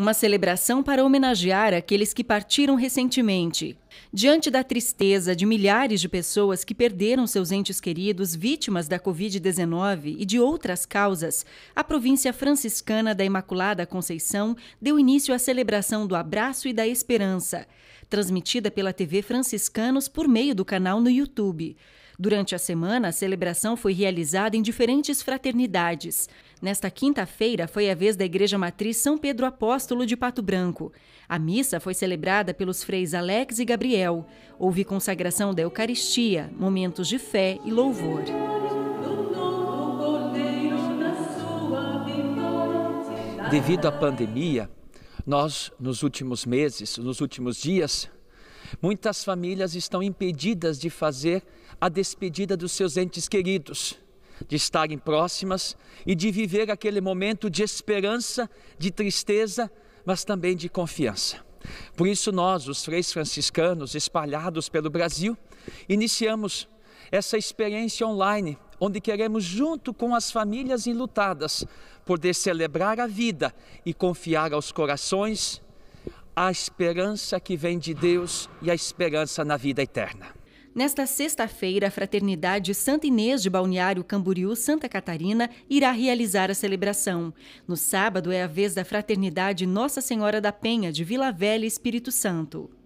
uma celebração para homenagear aqueles que partiram recentemente. Diante da tristeza de milhares de pessoas que perderam seus entes queridos vítimas da Covid-19 e de outras causas, a província franciscana da Imaculada Conceição deu início à celebração do Abraço e da Esperança, transmitida pela TV Franciscanos por meio do canal no YouTube. Durante a semana, a celebração foi realizada em diferentes fraternidades. Nesta quinta-feira, foi a vez da Igreja Matriz São Pedro Apóstolo de Pato Branco. A missa foi celebrada pelos freis Alex e Gabriel. Houve consagração da Eucaristia, momentos de fé e louvor. Devido à pandemia, nós, nos últimos meses, nos últimos dias, Muitas famílias estão impedidas de fazer a despedida dos seus entes queridos, de estarem próximas e de viver aquele momento de esperança, de tristeza, mas também de confiança. Por isso, nós, os freis franciscanos espalhados pelo Brasil, iniciamos essa experiência online, onde queremos, junto com as famílias enlutadas, poder celebrar a vida e confiar aos corações a esperança que vem de Deus e a esperança na vida eterna. Nesta sexta-feira, a Fraternidade Santa Inês de Balneário Camboriú, Santa Catarina, irá realizar a celebração. No sábado é a vez da Fraternidade Nossa Senhora da Penha de Vila Velha, Espírito Santo.